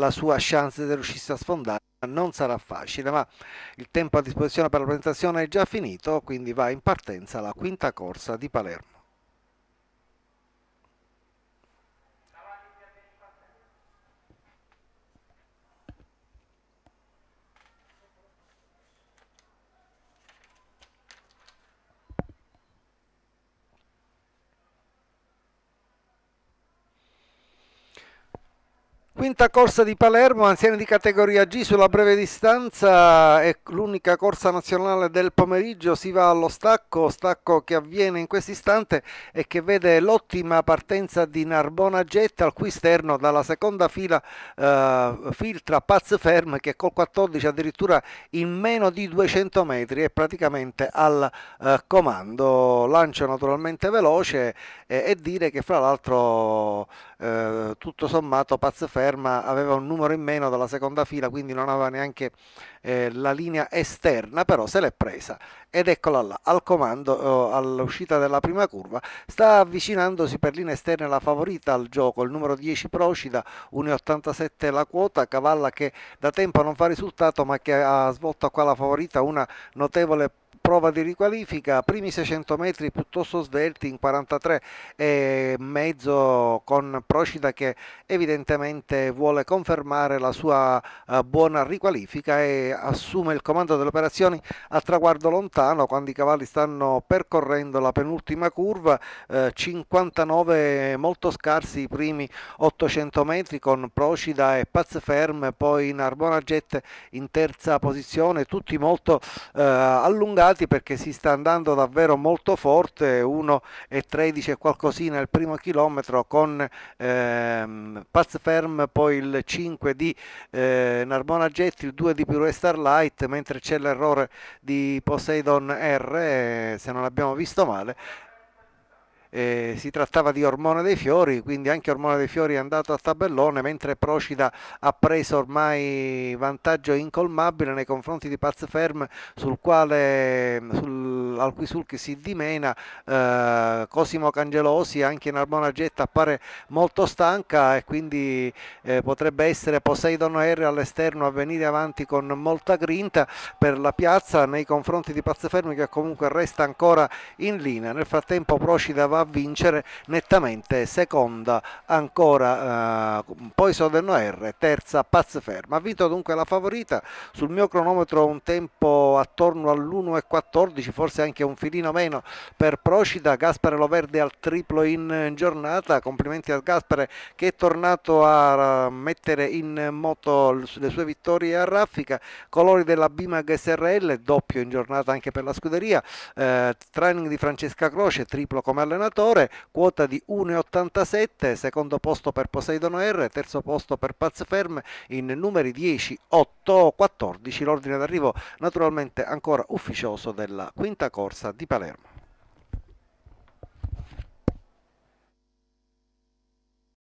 la sua chance di riuscire a sfondare non sarà facile, ma il tempo a disposizione per la presentazione è già finito, quindi va in partenza la quinta corsa di Palermo. Quinta corsa di Palermo, anziani di categoria G sulla breve distanza, è l'unica corsa nazionale del pomeriggio, si va allo stacco, stacco che avviene in questo istante e che vede l'ottima partenza di Narbona Getta al cui sterno dalla seconda fila eh, filtra Paz Ferm che col 14 addirittura in meno di 200 metri è praticamente al eh, comando, lancio naturalmente veloce eh, e dire che fra l'altro eh, tutto sommato Paz Ferm caserma aveva un numero in meno dalla seconda fila, quindi non aveva neanche eh, la linea esterna, però se l'è presa ed eccola là, al comando eh, all'uscita della prima curva, sta avvicinandosi per linea esterna la favorita al gioco, il numero 10 Procida, 1,87 la quota, cavalla che da tempo non fa risultato ma che ha svolto qua la favorita una notevole prova di riqualifica, primi 600 metri piuttosto svelti in 43 e mezzo con Procida che evidentemente vuole confermare la sua eh, buona riqualifica e assume il comando delle operazioni a traguardo lontano quando i cavalli stanno percorrendo la penultima curva, 59 eh, molto scarsi i primi 800 metri con Procida e Paz Pazferm, poi in Arbonagette in terza posizione, tutti molto eh, allungati dati perché si sta andando davvero molto forte, 1,13 e qualcosina il primo chilometro con ehm, Pazferm, poi il 5 di eh, Narbona Getti, il 2 di Pure Starlight, mentre c'è l'errore di Poseidon R, eh, se non abbiamo visto male, eh, si trattava di Ormone dei Fiori, quindi anche Ormone dei Fiori è andato a tabellone, mentre Procida ha preso ormai vantaggio incolmabile nei confronti di Pazferm sul quale, sul, al cui sulchi si dimena eh, Cosimo Cangelosi anche in Armona Getta appare molto stanca e quindi eh, potrebbe essere Poseidon R all'esterno a venire avanti con molta grinta per la piazza nei confronti di Pazferm che comunque resta ancora in linea. Nel frattempo Procida va a vincere nettamente seconda ancora eh, poi Soderno R, terza Pazferma. Ha vinto dunque la favorita sul mio cronometro un tempo attorno all'1.14, forse anche un filino meno per Procida, Gaspare Loverde al triplo in giornata, complimenti a Gaspare che è tornato a mettere in moto le sue vittorie a raffica, colori della Bimag SRL, doppio in giornata anche per la scuderia, eh, training di Francesca Croce, triplo come allenatore allenatore, quota di 1,87, secondo posto per Poseidon R, terzo posto per Paz Pazferm in numeri 10, 8, 14, l'ordine d'arrivo naturalmente ancora ufficioso della quinta corsa di Palermo.